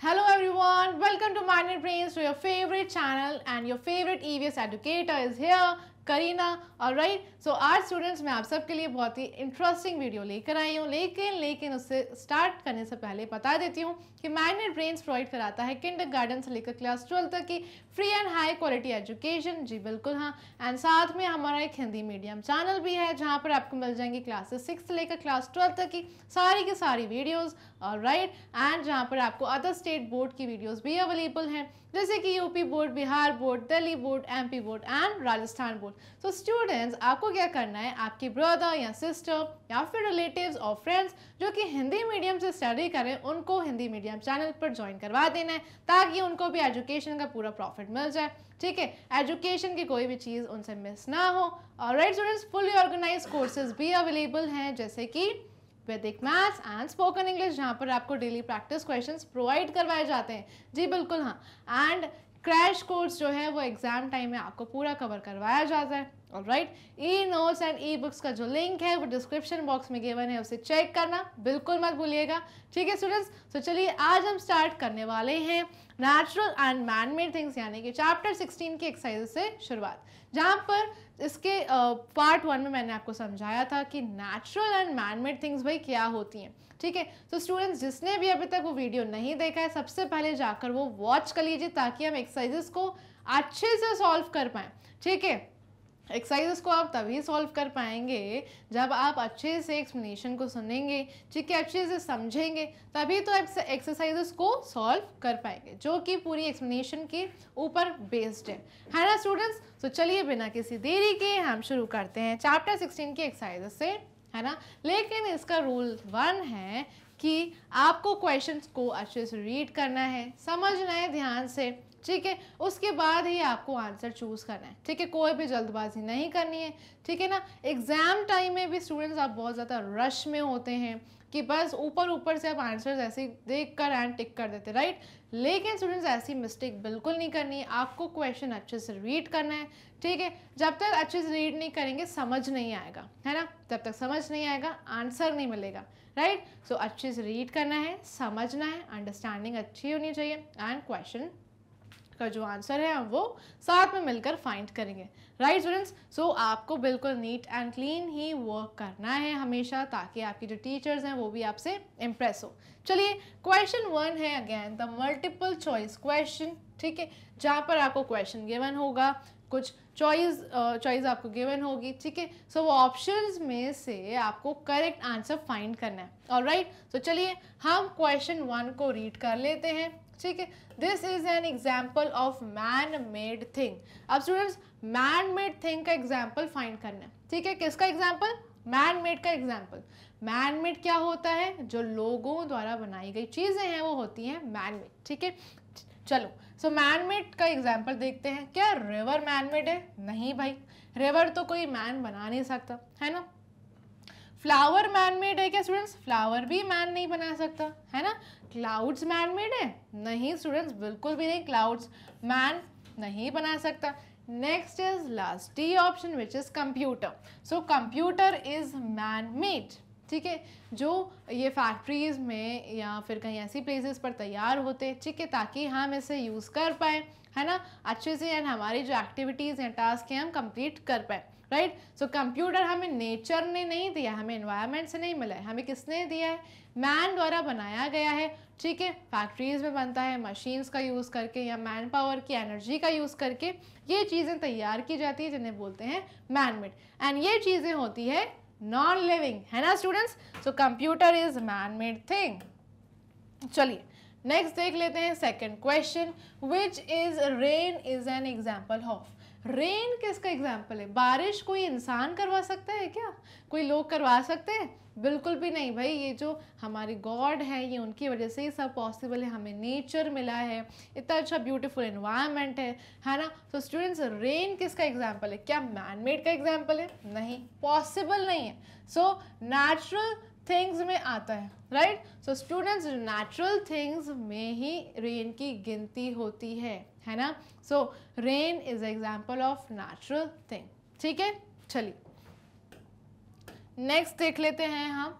Hello everyone, welcome to Mind and Brains to your favorite channel and your favorite EVS educator is here Kareena और right सो आज students मैं आप सबके लिए बहुत ही इंटरेस्टिंग वीडियो लेकर आई हूँ लेकिन लेकिन उससे स्टार्ट करने से पहले बता देती हूँ कि मैग्नेट ब्रेन्स प्रोवाइड कराता है किंडर गार्डन से लेकर क्लास ट्वेल्व तक की free and high quality education जी बिल्कुल हाँ एंड साथ में हमारा एक हिंदी मीडियम चैनल भी है जहाँ पर आपको मिल जाएंगी क्लासेस सिक्स से लेकर क्लास ट्वेल्व तक की सारी की सारी वीडियोज़ और राइट एंड जहाँ पर आपको अदर स्टेट बोर्ड की वीडियोज़ भी अवेलेबल हैं जैसे कि UP board Bihar board Delhi board MP board and Rajasthan board so students आपको क्या करना है आपके ब्रदर या सिस्टर या फिर रिलेटिव्स और फ्रेंड्स जो कि हिंदी मीडियम से स्टडी करें उनको हिंदी मीडियम चैनल पर ज्वाइन करवा देना है ताकि उनको भी एजुकेशन का पूरा प्रॉफिट मिल जाए ठीक है एजुकेशन की कोई भी चीज़ उनसे मिस ना हो और right students fully organize courses भी अवेलेबल हैं जैसे कि वैदिक मैथ्स एंड स्पोकन इंग्लिश जहाँ पर आपको डेली प्रैक्टिस क्वेश्चंस प्रोवाइड करवाए जाते हैं जी बिल्कुल हाँ एंड क्रैश कोर्स जो है वो एग्ज़ाम टाइम में आपको पूरा कवर करवाया जाता है और right e notes and e books का जो लिंक है वो डिस्क्रिप्शन बॉक्स में गिवन है उसे चेक करना बिल्कुल मत भूलिएगा ठीक है स्टूडेंट्स तो चलिए आज हम स्टार्ट करने वाले हैं नेचुरल एंड मैनमेड थिंग्स यानी कि चैप्टर 16 की एक्सरसाइज से शुरुआत जहाँ पर इसके पार्ट uh, वन में मैंने आपको समझाया था कि नेचुरल एंड मैनमेड थिंग्स भाई क्या होती हैं ठीक है तो स्टूडेंट्स जिसने भी अभी तक वो वीडियो नहीं देखा है सबसे पहले जाकर वो वॉच कर लीजिए ताकि हम एक्सरसाइजेस को अच्छे से सॉल्व कर पाएँ ठीक है एक्सरसाइजेस को आप तभी सॉल्व कर पाएंगे जब आप अच्छे से एक्सप्लेनेशन को सुनेंगे ठीक है अच्छे से समझेंगे तभी तो आप एक्सरसाइजेस को सॉल्व कर पाएंगे जो कि पूरी एक्सप्लेनेशन के ऊपर बेस्ड है है ना स्टूडेंट्स तो चलिए बिना किसी देरी के हम शुरू करते हैं चैप्टर 16 की एक्सरसाइजेस से है ना लेकिन इसका रूल वन है कि आपको क्वेश्चंस को अच्छे से रीड करना है समझना है ध्यान से ठीक है उसके बाद ही आपको आंसर चूज़ करना है ठीक है कोई भी जल्दबाजी नहीं करनी है ठीक है ना एग्ज़ाम टाइम में भी स्टूडेंट्स आप बहुत ज़्यादा रश में होते हैं कि बस ऊपर ऊपर से आप आंसर्स ऐसे देख कर एंड टिक कर देते राइट लेकिन स्टूडेंट्स ऐसी मिस्टेक बिल्कुल नहीं करनी आपको क्वेश्चन अच्छे से रीड करना है ठीक है जब तक अच्छे से रीड नहीं करेंगे समझ नहीं आएगा है ना तब तक समझ नहीं आएगा आंसर नहीं मिलेगा राइट सो so, अच्छे से रीड करना है समझना है अंडरस्टैंडिंग अच्छी होनी चाहिए एंड क्वेश्चन का जो आंसर है हम वो साथ में मिलकर फाइंड करेंगे राइट स्टूडेंट्स सो आपको बिल्कुल नीट एंड क्लीन ही वर्क करना है हमेशा ताकि आपकी जो टीचर्स हैं वो भी आपसे इम्प्रेस हो चलिए क्वेश्चन वन है again the multiple choice question ठीक है जहाँ पर आपको क्वेश्चन गिवन होगा कुछ चॉइस चॉइस आपको गिवन होगी ठीक है सो वो ऑप्शंस में से आपको करेक्ट आंसर फाइंड करना है और राइट सो चलिए हम क्वेश्चन वन को रीड कर लेते हैं ठीक है this is an example of man made thing अब स्टूडेंट्स मैन मेड थिंग का एग्जाम्पल फाइंड करना है ठीक है किसका एग्जाम्पल मैन मेड का एग्जाम्पल मैन मेड क्या होता है जो लोगों द्वारा बनाई गई चीज़ें हैं वो होती हैं मैन मेड ठीक है चलो सो मैन मेड का एग्जाम्पल देखते हैं क्या रिवर मैन मेड है नहीं भाई रिवर तो कोई मैन बना नहीं सकता है ना फ्लावर मैन मेड है क्या स्टूडेंट्स फ्लावर भी मैन नहीं बना सकता है ना क्लाउड्स मैन मेड है नहीं स्टूडेंट्स बिल्कुल भी नहीं क्लाउड्स मैन नहीं बना सकता next is last D option which is computer so computer is man made ठीक है जो ये फैक्ट्रीज़ में या फिर कहीं ऐसी प्लेसेस पर तैयार होते ठीक है ताकि हम इसे यूज़ कर पाएँ है ना अच्छे से एंड हमारी जो एक्टिविटीज़ या टास्क हैं हम कंप्लीट कर पाएँ राइट सो कंप्यूटर हमें नेचर ने नहीं दिया हमें इन्वायरमेंट से नहीं मिला है हमें किसने दिया है मैन द्वारा बनाया गया है ठीक है फैक्ट्रीज में बनता है मशीन्स का यूज़ करके या मैन पावर की एनर्जी का यूज़ करके ये चीज़ें तैयार की जाती है जिन्हें बोलते हैं मैन मेड एंड ये चीज़ें होती है नॉन लिविंग है ना students so computer is man made thing चलिए नेक्स्ट देख लेते हैं second question which is rain is an example of rain किसका एग्जाम्पल है बारिश कोई इंसान करवा सकता है क्या कोई लोग करवा सकते हैं बिल्कुल भी नहीं भाई ये जो हमारी गॉड है ये उनकी वजह से ही सब पॉसिबल है हमें नेचर मिला है इतना अच्छा ब्यूटीफुल इन्वायरमेंट है है ना तो स्टूडेंट्स रेन किसका एग्जाम्पल है क्या मैनमेड का एग्जाम्पल है नहीं पॉसिबल नहीं है सो नेचुरल थिंग्स में आता है right so students natural things में ही रेन की गिनती होती है है ना so rain is example of natural thing ठीक है चलिए नेक्स्ट देख लेते हैं हम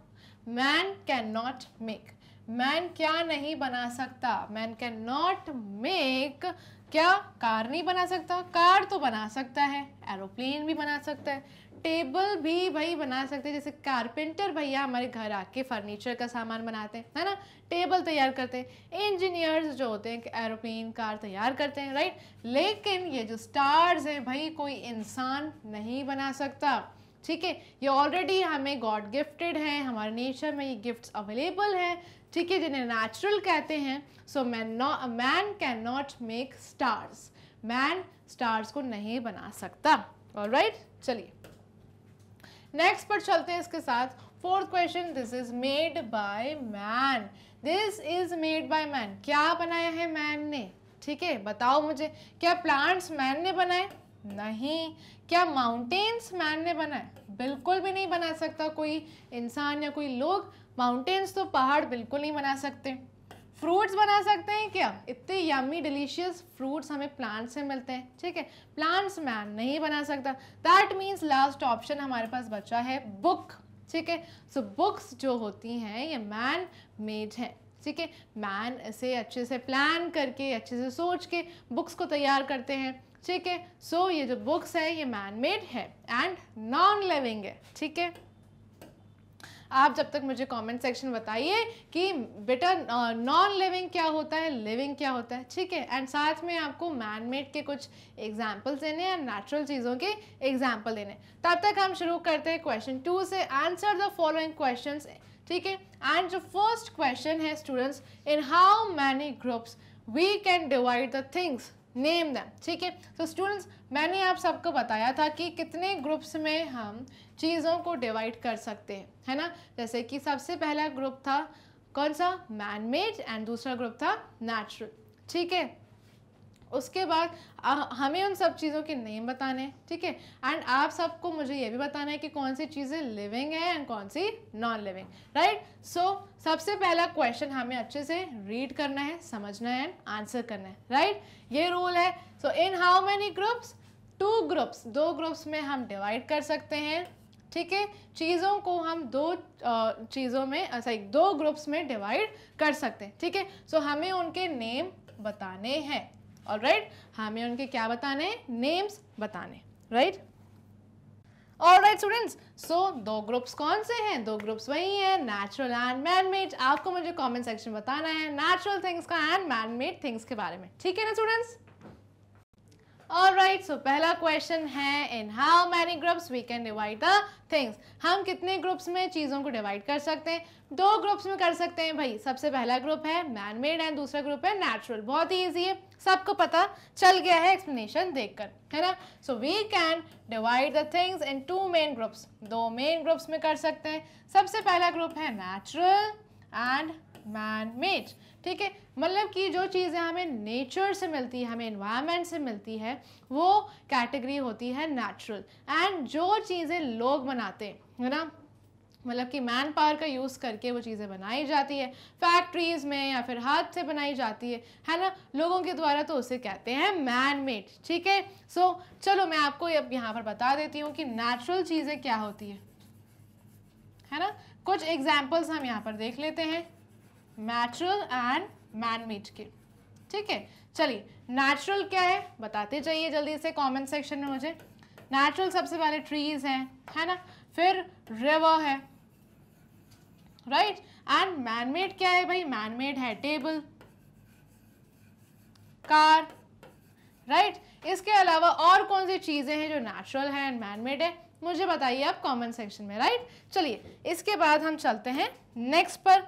man can not make man क्या नहीं बना सकता मैन कैन नॉट मेक क्या कार नहीं बना सकता कार तो बना सकता है एरोप्लेन भी बना सकता है टेबल भी भाई बना सकते हैं जैसे कारपेंटर भैया हमारे घर आके फर्नीचर का सामान बनाते हैं है ना टेबल तैयार करते हैं इंजीनियर्स जो होते हैं एरोप्लेन कार तैयार करते हैं राइट लेकिन ये जो स्टार्स हैं भाई कोई इंसान नहीं बना सकता ठीक है ये ऑलरेडी हमें गॉड गिफ्टेड है हमारे नेचर में ये गिफ्ट्स अवेलेबल हैं ठीक है जिन्हें नेचुरल कहते हैं so man man can not make stars man stars को नहीं बना सकता और राइट चलिए नेक्स्ट पर चलते हैं इसके साथ fourth question this is made by man this is made by man क्या बनाया है मैन ने ठीक है बताओ मुझे क्या प्लांट्स मैन ने बनाए नहीं क्या माउंटेन्स मैन ने बनाए बिल्कुल भी नहीं बना सकता कोई इंसान या कोई लोग माउंटेन्स तो पहाड़ बिल्कुल नहीं बना सकते फ्रूट्स बना सकते हैं क्या इतने यम्मी डिलीशियस फ्रूट्स हमें प्लांट्स से मिलते हैं ठीक है प्लांट्स मैन नहीं बना सकता दैट मीन्स लास्ट ऑप्शन हमारे पास बचा है बुक ठीक है सो बुक्स जो होती हैं ये मैन मेड है ठीक है मैन इसे अच्छे से प्लान करके अच्छे से सोच के बुक्स को तैयार करते हैं ठीक है सो ये जो बुक्स है ये मैन मेड है एंड नॉन लिविंग है ठीक है आप जब तक मुझे कमेंट सेक्शन बताइए कि बेटा नॉन लिविंग क्या होता है लिविंग क्या होता है ठीक है एंड साथ में आपको मैन मेड के कुछ एग्जाम्पल्स देने हैं नेचुरल चीज़ों के एग्जाम्पल देने तब तक हम शुरू करते हैं क्वेश्चन टू से आंसर द फॉलोइंग क्वेश्चन ठीक है एंड जो फर्स्ट क्वेश्चन है students in how many groups we can divide the things name them ठीक है तो स्टूडेंट्स मैंने आप सबको बताया था कि कितने ग्रुप्स में हम चीज़ों को डिवाइड कर सकते हैं है ना जैसे कि सबसे पहला ग्रुप था कौन सा मैन मेड एंड दूसरा ग्रुप था नेचुरल ठीक है उसके बाद हमें उन सब चीज़ों के नेम बताने ठीक है एंड आप सबको मुझे ये भी बताना है कि कौन सी चीज़ें लिविंग है एंड कौन सी नॉन लिविंग राइट सो सबसे पहला क्वेश्चन हमें अच्छे से रीड करना है समझना है एंड आंसर करना है राइट right? ये रूल है so in how many groups two groups दो ग्रुप्स में हम डिवाइड कर सकते हैं ठीक है चीज़ों को हम दो चीज़ों में सॉरी दो ग्रुप्स में डिवाइड कर सकते हैं ठीक है सो हमें उनके नेम बताने हैं और राइट हमें उनके क्या बताने नेम्स बताने राइट और राइट स्टूडेंट्स सो दो ग्रुप्स कौन से हैं दो ग्रुप्स वही हैं नेचुरल एंड मैन मेड आपको मुझे कमेंट सेक्शन बताना है नेचुरल थिंग्स का एंड मैन मेड थिंग्स के बारे में ठीक है ना स्टूडेंट्स ऑलराइट so पहला question है in how many groups we can divide the things? हम कितने ग्रुप्स में चीज़ों को डिवाइड कर सकते हैं दो ग्रुप्स में कर सकते हैं भाई सबसे पहला ग्रुप है मैन मेड एंड दूसरा ग्रुप है नेचुरल बहुत ही ईजी है सबको पता चल गया है एक्सप्लेनेशन देखकर है ना so we can divide the things in two main groups दो मेन ग्रुप्स में कर सकते हैं सबसे पहला ग्रुप है नेचुरल एंड मैन मेड ठीक है मतलब कि जो चीज़ें हमें नेचर से मिलती है हमें इन्वायरमेंट से मिलती है वो कैटेगरी होती है नेचुरल एंड जो चीज़ें लोग बनाते हैं है ना मतलब कि मैन पावर का यूज़ करके वो चीज़ें बनाई जाती है फैक्ट्रीज़ में या फिर हाथ से बनाई जाती है है ना लोगों के द्वारा तो उसे कहते हैं मैन मेड ठीक है सो so, चलो मैं आपको अब यहाँ पर बता देती हूँ कि नेचुरल चीज़ें क्या होती है है ना कुछ एग्जाम्पल्स हम यहाँ पर देख लेते हैं नेचुरल एंड मेड के ठीक है चलिए नेचुरल क्या है बताते जाइए जल्दी से कमेंट सेक्शन में मुझे नेचुरल सबसे पहले ट्रीज हैं है ना फिर रिवर है राइट एंड मेड क्या है भाई मैनमेड है टेबल कार राइट right? इसके अलावा और कौन सी चीज़ें हैं जो नेचुरल है एंड मैनमेड है मुझे बताइए आप कमेंट सेक्शन में राइट right? चलिए इसके बाद हम चलते हैं नेक्स्ट पर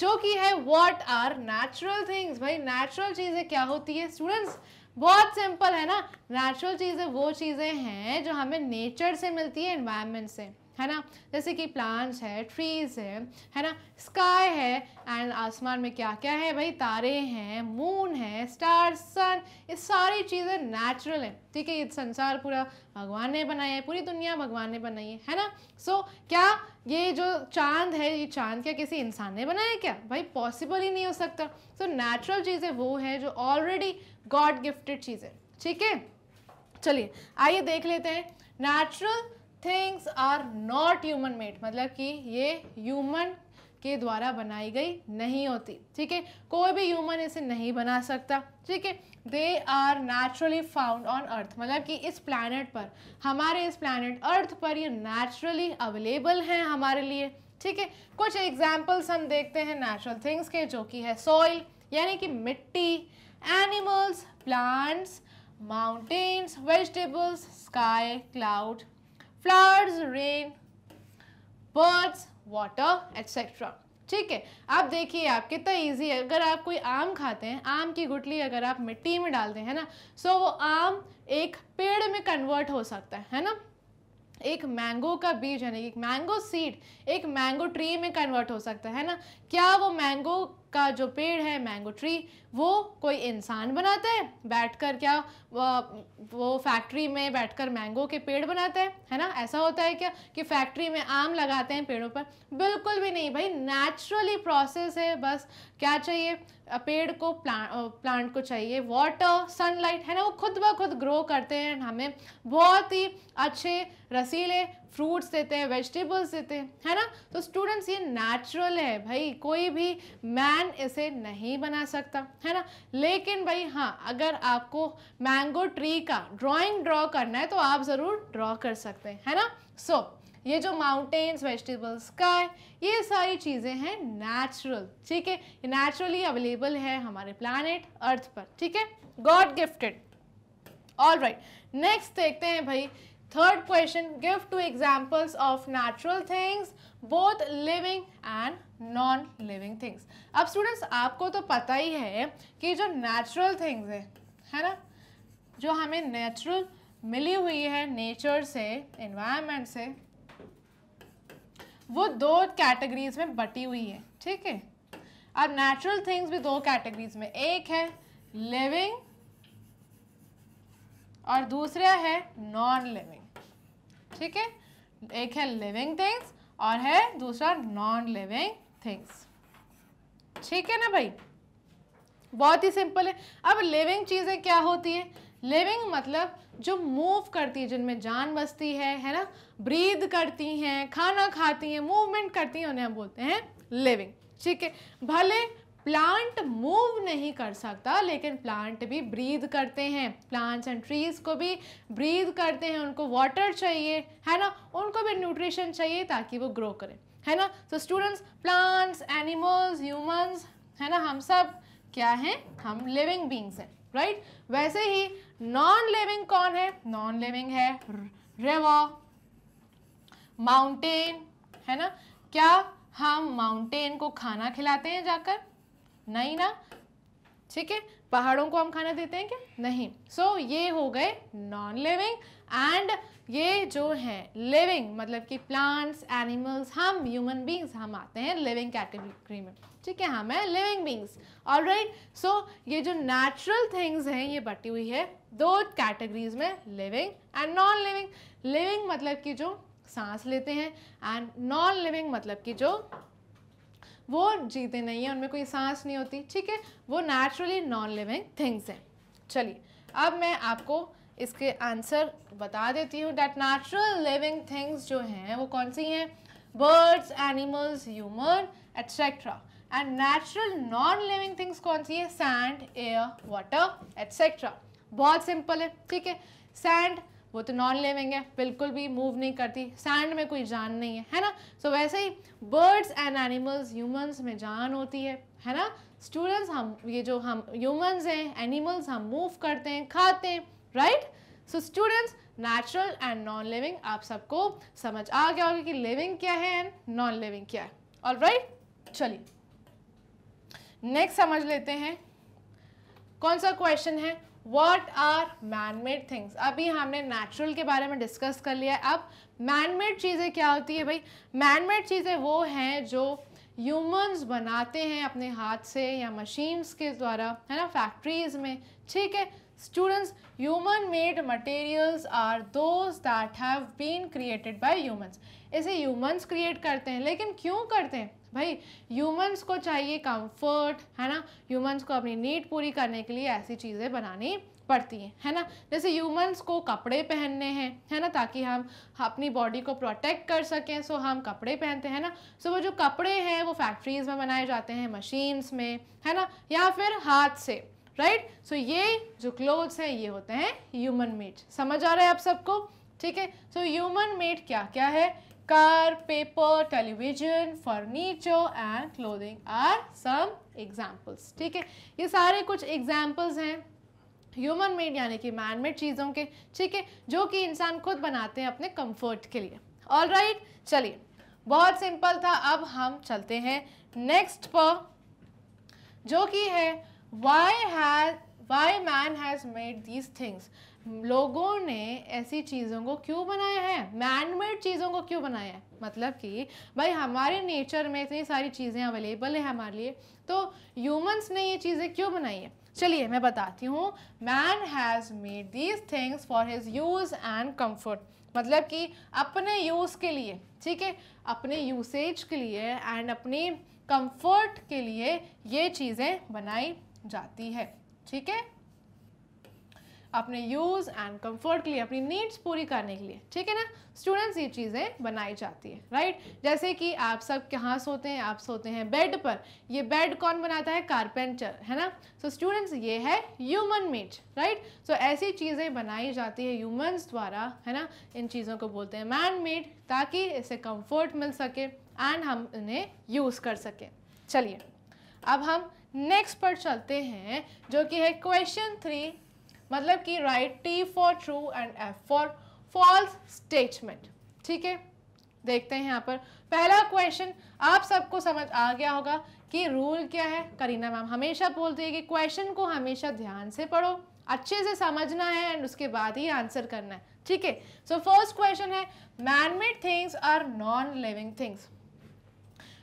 जो कि है व्हाट आर नेचुरल थिंग्स भाई नेचुरल चीज़ें क्या होती है स्टूडेंट्स बहुत सिंपल है ना नेचुरल चीज़ें वो चीज़ें हैं जो हमें नेचर से मिलती है एनवायरमेंट से है ना जैसे कि प्लांट्स है ट्रीज है है ना स्काई है एंड आसमान में क्या क्या है भाई तारे हैं मून है स्टार सन ये सारी चीज़ें नेचुरल हैं ठीक है ये संसार पूरा भगवान ने बनाया है पूरी दुनिया भगवान ने बनाई है है ना सो so, क्या ये जो चांद है ये चांद क्या किसी इंसान ने बनाया क्या भाई पॉसिबल ही नहीं हो सकता सो नेचुरल चीज़ें वो है जो ऑलरेडी गॉड गिफ्टेड चीज़ें ठीक है चलिए आइए देख लेते हैं natural things are not human made मतलब कि ये ह्यूमन के द्वारा बनाई गई नहीं होती ठीक है कोई भी ह्यूमन इसे नहीं बना सकता ठीक है they are naturally found on earth मतलब कि इस प्लानट पर हमारे इस प्लानट अर्थ पर ये नेचुरली अवेलेबल हैं हमारे लिए ठीक है कुछ एग्जाम्पल्स हम देखते हैं नेचुरल थिंग्स के जो कि है सॉइल यानी कि मिट्टी animals plants mountains vegetables sky cloud flowers rain birds water etcetera ठीक है आप देखिए आप कितना इजी है अगर आप कोई आम खाते हैं आम की गुटली अगर आप मिट्टी में डालते हैं ना सो वो आम एक पेड़ में कन्वर्ट हो सकता है है ना एक मैंगो का बीज यानी कि मैंगो सीड एक मैंगो ट्री में कन्वर्ट हो सकता है ना क्या वो मैंगो का जो पेड़ है मैंगो ट्री वो कोई इंसान बनाता है बैठकर क्या वो फैक्ट्री में बैठकर मैंगो के पेड़ बनाता है है ना ऐसा होता है क्या कि फैक्ट्री में आम लगाते हैं पेड़ों पर बिल्कुल भी नहीं भाई नेचुरली प्रोसेस है बस क्या चाहिए पेड़ को प्लांट प्लांट को चाहिए वाटर सनलाइट है ना वो खुद ब खुद ग्रो करते हैं हमें बहुत ही अच्छे रसीले फ्रूट्स देते हैं वेजिटेबल्स देते हैं है ना तो स्टूडेंट्स ये नेचुरल है भाई कोई भी मैन इसे नहीं बना सकता है ना लेकिन भाई हाँ अगर आपको मैंगो ट्री का ड्राइंग ड्रॉ करना है तो आप ज़रूर ड्रॉ कर सकते हैं है ना सो so, ये जो माउंटेन्स वेजिटेबल स्काई ये सारी चीज़ें हैं नेचुरल ठीक है ये नेचुरली अवेलेबल है हमारे प्लानट अर्थ पर ठीक है God gifted all right next देखते हैं भाई third question give two examples of natural things both living and non living things अब स्टूडेंट्स आपको तो पता ही है कि जो नेचुरल थिंग्स है है ना जो हमें नेचुरल मिली हुई है नेचर से इन्वायरमेंट से वो दो कैटेगरीज में बटी हुई है ठीक है अब नेचुरल थिंग्स भी दो कैटेगरीज में एक है लिविंग और दूसरा है नॉन लिविंग ठीक है एक है लिविंग थिंग्स और है दूसरा नॉन लिविंग थिंग्स ठीक है ना भाई बहुत ही सिंपल है अब लिविंग चीज़ें क्या होती है लिविंग मतलब जो मूव करती है जिनमें जान बसती है है ना ब्रीद करती हैं खाना खाती हैं मूवमेंट करती हैं उन्हें हम बोलते हैं लिविंग ठीक है भले प्लांट मूव नहीं कर सकता लेकिन प्लांट भी ब्रीद करते हैं प्लांट्स एंड ट्रीज़ को भी ब्रीद करते हैं उनको वाटर चाहिए है ना उनको भी न्यूट्रिशन चाहिए ताकि वो ग्रो करें है ना तो स्टूडेंट्स प्लांट्स एनिमल्स ह्यूमंस है ना हम सब क्या हैं हम लिविंग बींग्स हैं राइट वैसे ही नॉन लिविंग कौन है नॉन लिविंग है रिवर माउंटेन है ना क्या हम माउंटेन को खाना खिलाते हैं जाकर नहीं ना ठीक है पहाड़ों को हम खाना देते हैं क्या नहीं सो so, ये हो गए नॉन लिविंग एंड ये जो हैं लिविंग मतलब कि प्लांट्स एनिमल्स हम ह्यूमन बींग्स हम आते हैं लिविंग कैटेगरी में ठीक है हम हैं लिविंग बींग्स और राइट सो ये जो नेचुरल थिंग्स हैं ये बटी हुई है दो कैटेगरीज में living and non living living मतलब कि जो सांस लेते हैं एंड नॉन लिविंग मतलब कि जो वो जीते नहीं हैं उनमें कोई सांस नहीं होती ठीक है वो नेचुरली नॉन लिविंग थिंग्स हैं चलिए अब मैं आपको इसके आंसर बता देती हूँ डैट नेचुरल लिविंग थिंग्स जो हैं वो कौन सी हैं birds animals human etcetera and natural non living things कौन सी है सैंड एयर वाटर एट्सेट्रा बहुत सिंपल है ठीक है सैंड वो तो नॉन लिविंग है बिल्कुल भी मूव नहीं करती सैंड में कोई जान नहीं है है ना सो so, वैसे ही बर्ड्स एंड एनिमल्स ह्यूमंस में जान होती है है ना स्टूडेंट्स हम ये जो हम ह्यूमंस हैं एनिमल्स हम मूव करते हैं खाते हैं right so students natural and non living आप सबको समझ आ गया होगा कि लिविंग क्या है एंड नॉन लिविंग क्या है और राइट चलिए नेक्स्ट समझ लेते हैं कौन सा क्वेश्चन है what are man made things अभी हमने नेचुरल के बारे में डिस्कस कर लिया है अब मैन मेड चीज़ें क्या होती है भाई मैन मेड चीज़ें वो हैं जो ह्यूमंस बनाते हैं अपने हाथ से या मशीन्स के द्वारा है ना फैक्ट्रीज़ में ठीक है Students, human made materials are those that have been created by humans. इसे humans create करते हैं लेकिन क्यों करते हैं भाई humans को चाहिए comfort है ना humans को अपनी नीड पूरी करने के लिए ऐसी चीज़ें बनानी पड़ती हैं है ना जैसे ह्यूमंस को कपड़े पहनने हैं है ना ताकि हम अपनी बॉडी को प्रोटेक्ट कर सकें सो हम कपड़े पहनते हैं ना सो वो जो कपड़े हैं वो फैक्ट्रीज़ में बनाए जाते हैं मशीन्स में है ना या फिर हाथ से राइट right? सो so ये जो क्लोथ्स हैं ये होते हैं ह्यूमन मेड समझ आ रहा है आप सबको ठीक है सो ह्यूमन मेड क्या क्या है car paper television furniture and clothing are some examples ठीक है ये सारे कुछ एग्जांपल्स हैं ह्यूमन मेड यानी कि मैन मेड चीज़ों के ठीक है जो कि इंसान खुद बनाते हैं अपने कंफर्ट के लिए ऑल राइट चलिए बहुत सिंपल था अब हम चलते हैं नेक्स्ट पर जो कि है why has why man has made these things लोगों ने ऐसी चीज़ों को क्यों बनाया है मैन मेड चीज़ों को क्यों बनाया है मतलब कि भाई हमारे नेचर में इतनी सारी चीज़ें अवेलेबल हैं हमारे लिए तो ह्यूमंस ने ये चीज़ें क्यों बनाई है चलिए मैं बताती हूँ man has made these things for his use and comfort मतलब कि अपने यूज़ के लिए ठीक है अपने यूसेज के लिए एंड अपनी कम्फर्ट के लिए ये चीज़ें बनाई जाती है ठीक है अपने यूज़ एंड कंफर्ट के लिए अपनी नीड्स पूरी करने के लिए ठीक है ना स्टूडेंट्स ये चीज़ें बनाई जाती है राइट जैसे कि आप सब कहाँ सोते हैं आप सोते हैं बेड पर ये बेड कौन बनाता है कारपेंटर है ना सो so, स्टूडेंट्स ये है ह्यूमन मेड राइट सो ऐसी चीज़ें बनाई जाती है ह्यूमंस द्वारा है ना इन चीज़ों को बोलते हैं मैन मेड ताकि इसे कम्फर्ट मिल सके एंड हम इन्हें यूज़ कर सकें चलिए अब हम नेक्स्ट पर चलते हैं जो कि है क्वेश्चन थ्री मतलब कि right T for true and F for false statement ठीक है देखते हैं यहाँ पर पहला क्वेश्चन आप सबको समझ आ गया होगा कि रूल क्या है करीना मैम हमेशा बोलती है कि क्वेश्चन को हमेशा ध्यान से पढ़ो अच्छे से समझना है एंड उसके बाद ही आंसर करना है ठीक है सो फर्स्ट क्वेश्चन है manmade things are non living things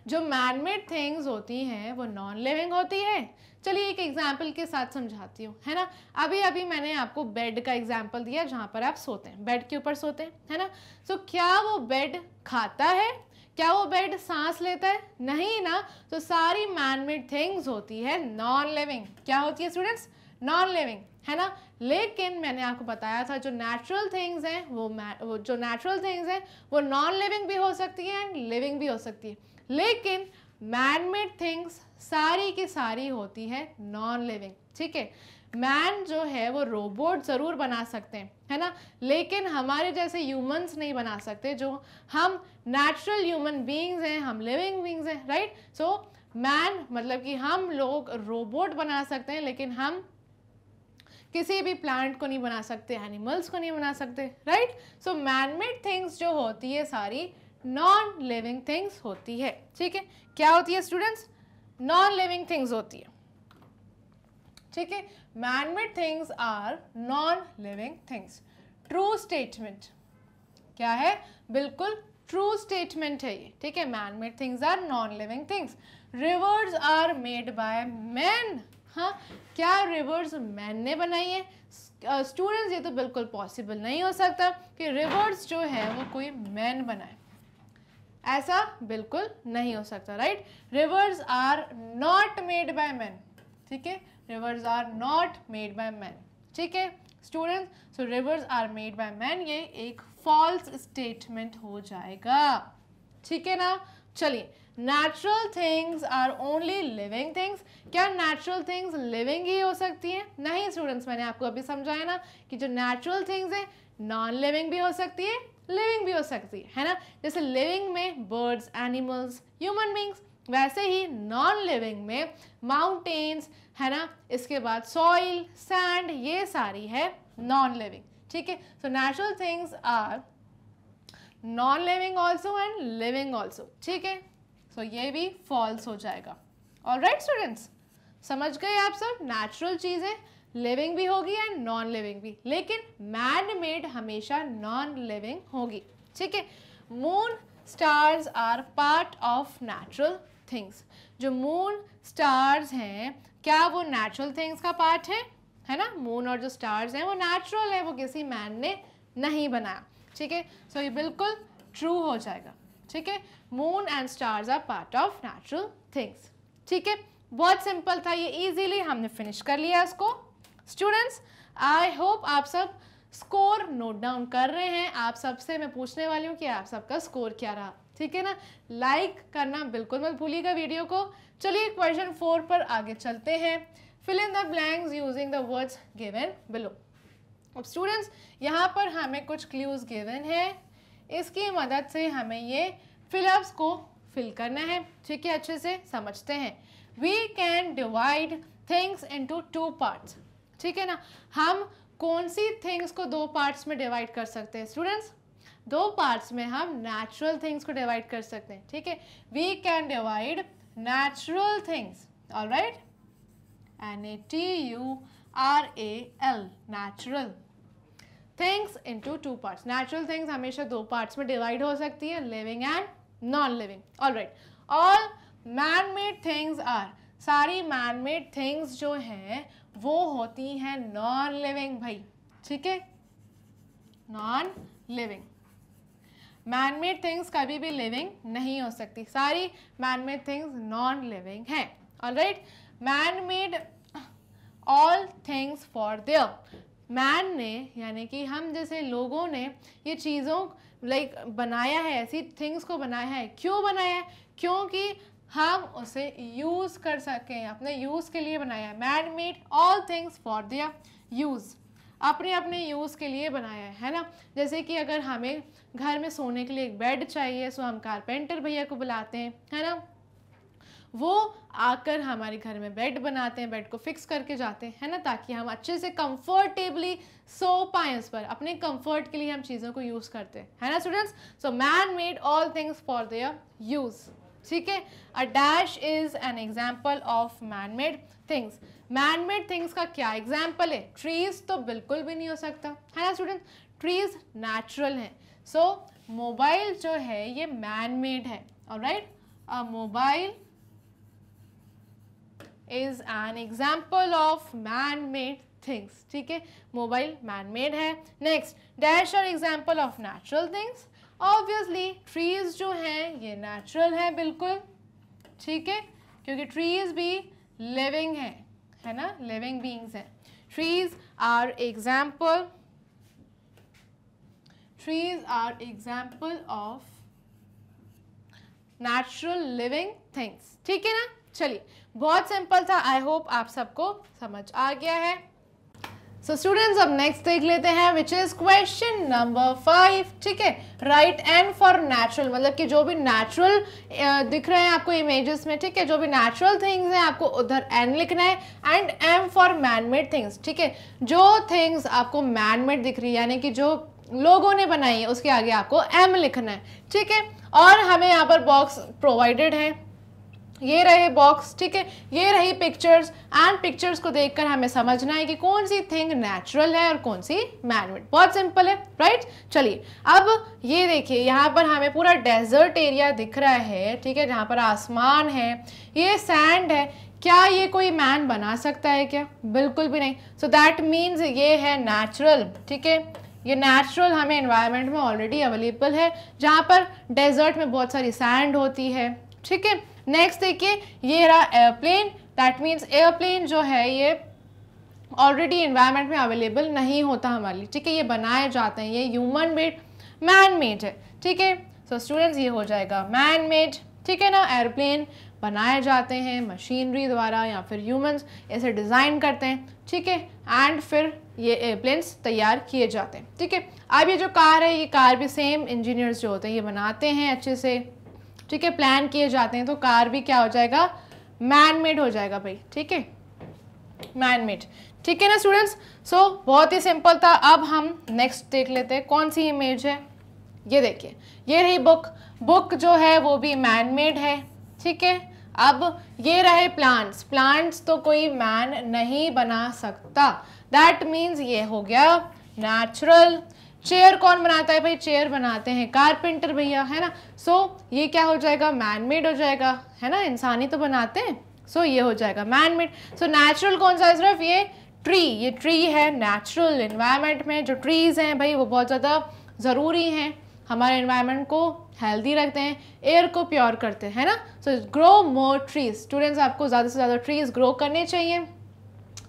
जो मैनमेड थिंग्स होती हैं वो नॉन लिविंग होती है चलिए एक एग्जाम्पल के साथ समझाती हूँ है ना अभी अभी मैंने आपको बेड का एग्जाम्पल दिया जहाँ पर आप सोते हैं बेड के ऊपर सोते हैं है ना सो so, क्या वो बेड खाता है क्या वो बेड सांस लेता है नहीं ना तो सारी मैनमेड थिंग्स होती है नॉन लिविंग क्या होती है स्टूडेंट्स नॉन लिविंग है ना लेकिन मैंने आपको बताया था जो नेचुरल थिंग्स हैं वो, वो जो नेचुरल थिंग्स हैं वो नॉन लिविंग भी हो सकती है एंड लिविंग भी हो सकती है लेकिन मैन मेड थिंग्स सारी की सारी होती है नॉन लिविंग ठीक है मैन जो है वो रोबोट ज़रूर बना सकते हैं है ना लेकिन हमारे जैसे ह्यूमंस नहीं बना सकते जो हम नेचुरल ह्यूमन बींग्स हैं हम लिविंग बींग्स हैं राइट सो मैन मतलब कि हम लोग रोबोट बना सकते हैं लेकिन हम किसी भी प्लांट को नहीं बना सकते एनिमल्स को नहीं बना सकते right so man made things जो होती है सारी नॉन लिविंग थिंग्स होती है ठीक है क्या होती है स्टूडेंट्स नॉन लिविंग थिंग्स होती है ठीक है manmade things are non living things true statement क्या है बिल्कुल ट्रू स्टेटमेंट है ये ठीक है manmade things are non living things rivers are made by man हाँ क्या रिवर्स मैन ने बनाई है स्टूडेंट्स uh, ये तो बिल्कुल पॉसिबल नहीं हो सकता कि रिवर्स जो है वो कोई मैन बनाए ऐसा बिल्कुल नहीं हो सकता right rivers are not made by man ठीक है rivers are not made by man ठीक है student so rivers are made by man ये एक फॉल्स स्टेटमेंट हो जाएगा ठीक है ना चलिए natural things are only living things क्या नेचुरल थिंग्स लिविंग ही हो सकती हैं नहीं स्टूडेंट्स मैंने आपको अभी समझाया ना कि जो नेचुरल थिंग्स हैं नॉन लिविंग भी हो सकती है लिविंग भी हो सकती है ना जैसे लिविंग में बर्ड्स एनिमल्स ह्यूमन बींग्स वैसे ही नॉन लिविंग में माउंटेन्स है ना इसके बाद सॉइल सैंड ये सारी है नॉन लिविंग ठीक है so natural things are non living also and living also ठीक है सो ये भी फॉल्स हो जाएगा ऑल राइट स्टूडेंट्स समझ गए आप सब नेचुरल चीज़ें लिविंग भी होगी एंड नॉन लिविंग भी लेकिन मैन मेड हमेशा नॉन लिविंग होगी ठीक है moon stars are part of natural things जो मून स्टार्स हैं क्या वो नेचुरल थिंग्स का पार्ट है है ना मून और जो स्टार्स हैं वो नेचुरल है वो किसी मैन ने नहीं बनाया ठीक है सो ये बिल्कुल ट्रू हो जाएगा ठीक है moon and stars are part of natural things ठीक है बहुत सिंपल था ये इजीली हमने फिनिश कर लिया इसको स्टूडेंट्स आई होप आप सब स्कोर नोट डाउन कर रहे हैं आप सबसे मैं पूछने वाली हूँ कि आप सबका स्कोर क्या रहा ठीक है ना लाइक करना बिल्कुल मत भूलिएगा वीडियो को चलिए क्वेश्चन फोर पर आगे चलते हैं fill in the blanks using the words given below अब स्टूडेंट्स यहाँ पर हमें कुछ क्ल्यूज गिवन है इसकी मदद से हमें ये फिलअप्स को फिल करना है ठीक है अच्छे से समझते हैं we can divide things into two parts ठीक है ना हम कौन सी थिंग्स को दो पार्ट्स में डिवाइड कर सकते हैं स्टूडेंट्स दो पार्ट्स में हम नेचुरल थिंग्स को डिवाइड कर सकते हैं ठीक है we can divide natural things all right N A T U R A L natural things into two parts natural things हमेशा दो पार्ट्स में डिवाइड हो सकती है living and non living all right all man made things are सारी man made things जो हैं वो होती हैं नॉन लिविंग भाई ठीक है नॉन लिविंग मैनमेड थिंग्स कभी भी लिविंग नहीं हो सकती सारी मैनमेड थिंग्स नॉन लिविंग हैं man manmade all things for their man ने यानी कि हम जैसे लोगों ने ये चीज़ों लाइक like, बनाया है ऐसी थिंग्स को बनाया है क्यों बनाया है क्योंकि हम उसे यूज़ कर सकें अपने यूज़ के लिए बनाया है man made all things for दिया यूज़ अपने अपने यूज़ के लिए बनाया है है ना जैसे कि अगर हमें घर में सोने के लिए एक बेड चाहिए सो तो हम कारपेंटर भैया को बुलाते हैं है ना वो आकर हमारे घर में बेड बनाते हैं बेड को फिक्स करके जाते हैं है ना ताकि हम अच्छे से कंफर्टेबली सो पाएँ उस पर अपने कंफर्ट के लिए हम चीज़ों को यूज़ करते हैं है ना students so man made all things for their use ठीक है a dash is an example of man made things man made things का क्या एग्जाम्पल है ट्रीज तो बिल्कुल भी नहीं हो सकता है ना स्टूडेंट ट्रीज नेचुरल हैं सो मोबाइल जो है ये मैन मेड है और right a mobile is an example of man made things ठीक है मोबाइल मैन मेड है नेक्स्ट डैश और example of natural things obviously trees जो हैं ये नेचुरल हैं बिल्कुल ठीक है क्योंकि ट्रीज भी लिविंग हैं है ना लिविंग बींग्स हैं trees are example trees are example of natural living things ठीक है ना चलिए बहुत सिंपल था आई होप आप सबको समझ आ गया है सो स्टूडेंट्स अब नेक्स्ट देख लेते हैं which is question number five ठीक है राइट एंड फॉर नेचुरल मतलब कि जो भी नेचुरल दिख रहे हैं आपको इमेजेस में ठीक है जो भी नेचुरल थिंग्स हैं आपको उधर एन लिखना है and M for manmade things ठीक है जो थिंग्स आपको मैनमेड दिख रही है यानी कि जो लोगों ने बनाई है उसके आगे आपको एम लिखना है ठीक है और हमें यहाँ पर बॉक्स प्रोवाइडेड है ये रहे बॉक्स ठीक है ये रही पिक्चर्स एंड पिक्चर्स को देखकर हमें समझना है कि कौन सी थिंग नेचुरल है और कौन सी मैनमेड बहुत सिंपल है राइट चलिए अब ये देखिए यहाँ पर हमें पूरा डेजर्ट एरिया दिख रहा है ठीक है जहाँ पर आसमान है ये सैंड है क्या ये कोई मैन बना सकता है क्या बिल्कुल भी नहीं सो दैट मीन्स ये है नेचुरल ठीक है ये नेचुरल हमें इन्वायरमेंट में ऑलरेडी अवेलेबल है जहाँ पर डेजर्ट में बहुत सारी सैंड होती है ठीक है नेक्स्ट देखिए ये रहा एयरप्लेन दैट मीन्स एयरप्लेन जो है ये ऑलरेडी इन्वायरमेंट में अवेलेबल नहीं होता हमारे लिए ठीक है ये बनाए जाते हैं ये ह्यूमन मेड मैन मेड है ठीक है सो स्टूडेंट्स ये हो जाएगा मैन मेड ठीक है ना एयरप्लेन बनाए जाते हैं मशीनरी द्वारा या फिर ह्यूमंस ऐसे डिज़ाइन करते हैं ठीक है एंड फिर ये एयरप्लेन्स तैयार किए जाते हैं ठीक है अब ये जो कार है ये कार भी सेम इंजीनियर्स जो होते हैं ये बनाते हैं अच्छे से ठीक है प्लान किए जाते हैं तो कार भी क्या हो जाएगा मैन मेड हो जाएगा भाई ठीक है मैन मेड ठीक है ना स्टूडेंट्स सो बहुत ही सिंपल था अब हम नेक्स्ट देख लेते हैं कौन सी इमेज है ये देखिए ये रही बुक बुक जो है वो भी मैन मेड है ठीक है अब ये रहे प्लांट्स प्लांट्स तो कोई मैन नहीं बना सकता दैट मीन्स ये हो गया नेचुरल चेयर कौन बनाता है भाई चेयर बनाते हैं कारपेंटर भैया है ना सो so, ये क्या हो जाएगा मैनमेड हो जाएगा है ना इंसानी तो बनाते हैं सो so, ये हो जाएगा मैनमेड सो नेचुरल कौन सा है सिर्फ ये ट्री ये ट्री है नेचुरल इन्वायरमेंट में जो ट्रीज़ हैं भाई वो बहुत ज़्यादा ज़रूरी हैं हमारे इन्वायरमेंट को हेल्दी रखते हैं एयर को प्योर करते हैं ना so grow more trees students आपको ज़्यादा से ज़्यादा ट्रीज़ ग्रो करने चाहिए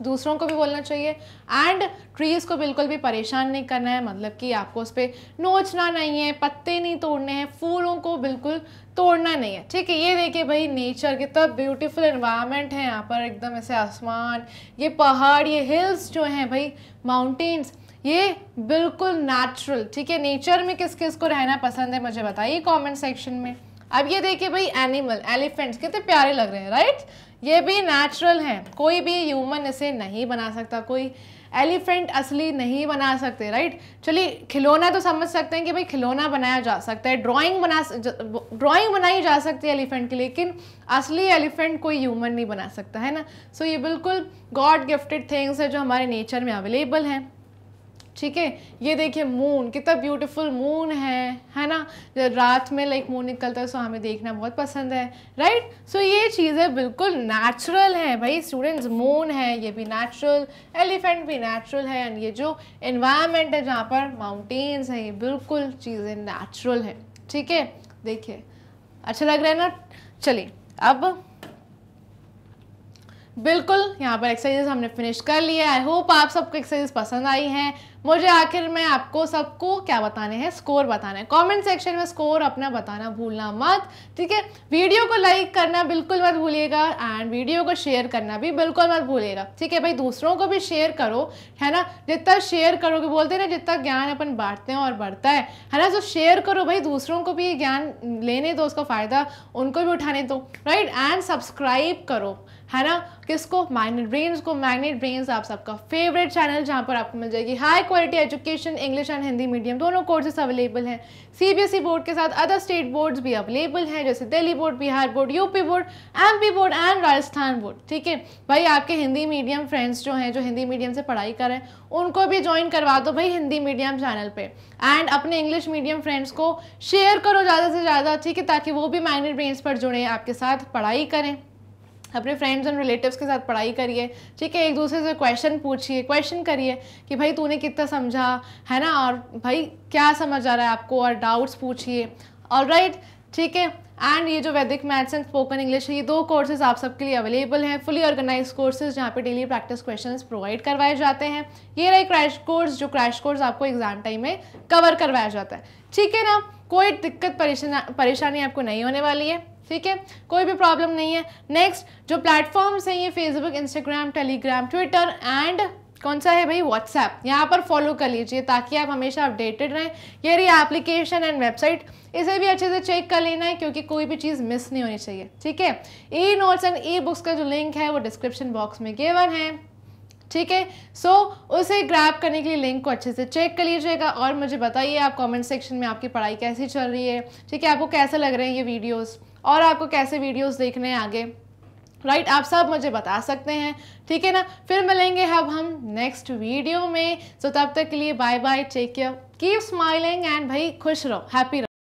दूसरों को भी बोलना चाहिए एंड ट्रीज़ को बिल्कुल भी परेशान नहीं करना है मतलब कि आपको उस पर नोचना नहीं है पत्ते नहीं तोड़ने हैं फूलों को बिल्कुल तोड़ना नहीं है ठीक है ये देखिए भाई नेचर कितना ब्यूटीफुल एनवायरनमेंट है यहाँ पर एकदम ऐसे आसमान ये पहाड़ ये हिल्स जो हैं भाई माउंटेन्स ये बिल्कुल नेचुरल ठीक है नेचर में किस किस को रहना पसंद है मुझे बताइए कॉमेंट सेक्शन में अब ये देखिए भाई एनिमल एलिफेंट्स कितने प्यारे लग रहे हैं राइट ये भी नेचुरल हैं कोई भी ह्यूमन इसे नहीं बना सकता कोई एलिफेंट असली नहीं बना सकते राइट चलिए खिलौना तो समझ सकते हैं कि भाई खिलौना बनाया जा सकता है ड्राइंग बना ड्राइंग बनाई जा सकती है एलिफेंट की लेकिन असली एलिफेंट कोई ह्यूमन नहीं बना सकता है ना सो so, ये बिल्कुल गॉड गिफ्टेड थिंग्स है जो हमारे नेचर में अवेलेबल हैं ठीक है ये देखिए मून कितना ब्यूटीफुल मून है है ना रात में लाइक मून निकलता है सो हमें देखना बहुत पसंद है राइट सो ये चीज़ें बिल्कुल नेचुरल हैं भाई स्टूडेंट्स मून है ये भी नेचुरल एलिफेंट भी नेचुरल है एंड ये जो इन्वायरमेंट है जहाँ पर माउंटेन्स हैं ये बिल्कुल चीज़ें नेचुरल है ठीक है देखिए अच्छा लग रहा है ना चलिए अब बिल्कुल यहाँ पर एक्सरसाइजेज हमने फिनिश कर लिया आई होप आप सबको एक्सरसाइज पसंद आई हैं मुझे आखिर में आपको सबको क्या बताने हैं स्कोर बताना है कमेंट सेक्शन में स्कोर अपना बताना भूलना मत ठीक है वीडियो को लाइक करना बिल्कुल मत भूलिएगा एंड वीडियो को शेयर करना भी बिल्कुल मत भूलिएगा ठीक है भाई दूसरों को भी शेयर करो है ना जितना शेयर करोगे बोलते हैं ना जितना ज्ञान अपन बांटते हैं और बढ़ता है है ना तो शेयर करो भाई दूसरों को भी ज्ञान लेने दो उसका फ़ायदा उनको भी उठाने दो राइट एंड सब्सक्राइब करो है ना किसको माइनेट ब्रेन्स को मैग्नेट ब्रेन्स आप सबका फेवरेट चैनल जहाँ पर आपको मिल जाएगी high quality education English and Hindi medium दोनों कोर्सेस अवेलेबल हैं सीबीएसई बोर्ड e के साथ अदर स्टेट बोर्ड्स भी अवेलेबल हैं जैसे Delhi board Bihar board UP board M board and Rajasthan board ठीक है भाई आपके हिंदी मीडियम फ्रेंड्स जो हैं जो हिंदी मीडियम से पढ़ाई करें उनको भी ज्वाइन करवा दो भाई हिंदी मीडियम चैनल पर एंड अपने इंग्लिश मीडियम फ्रेंड्स को शेयर करो ज़्यादा से ज़्यादा ठीक है ताकि वो भी माइनेट ब्रेन्स पर जुड़ें आपके साथ पढ़ाई करें अपने फ्रेंड्स एंड रिलेटिव्स के साथ पढ़ाई करिए ठीक है एक दूसरे से क्वेश्चन पूछिए क्वेश्चन करिए कि भाई तूने कितना समझा है ना और भाई क्या समझ आ रहा है आपको और डाउट्स पूछिए और राइट ठीक है एंड ये जो वैदिक मैथ्स एंड स्पोकन इंग्लिश है ये दो कोर्सेज आप सबके लिए अवेलेबल हैं फुली ऑर्गेनाइज कोर्सेज जहाँ पे डेली प्रैक्टिस क्वेश्चंस प्रोवाइड करवाए जाते हैं ये रहे क्रैश कोर्स जो क्रैश कोर्स आपको एग्जाम टाइम में कवर करवाया जाता है ठीक है ना कोई दिक्कत परेशानी आपको नहीं होने वाली है ठीक है कोई भी प्रॉब्लम नहीं है नेक्स्ट जो प्लेटफॉर्म्स हैं ये Facebook Instagram Telegram Twitter and कौन सा है भाई व्हाट्सएप यहाँ पर फॉलो कर लीजिए ताकि आप हमेशा अपडेटेड रहें ये रही एप्लीकेशन एंड वेबसाइट इसे भी अच्छे से चेक कर लेना है क्योंकि कोई भी चीज़ मिस नहीं होनी चाहिए ठीक है e notes and e books का जो लिंक है वो डिस्क्रिप्शन बॉक्स में गेवन है ठीक है सो उसे ग्रैप करने के लिए लिंक को अच्छे से चेक कर लीजिएगा और मुझे बताइए आप कमेंट सेक्शन में आपकी पढ़ाई कैसी चल रही है ठीक है आपको कैसा लग रहे हैं ये वीडियोज़ और आपको कैसे वीडियोस देखने हैं आगे राइट right, आप सब मुझे बता सकते हैं ठीक है ना फिर मिलेंगे अब हम नेक्स्ट वीडियो में सो तब तक के लिए bye bye take care keep smiling and भाई खुश रहो हैप्पी रहो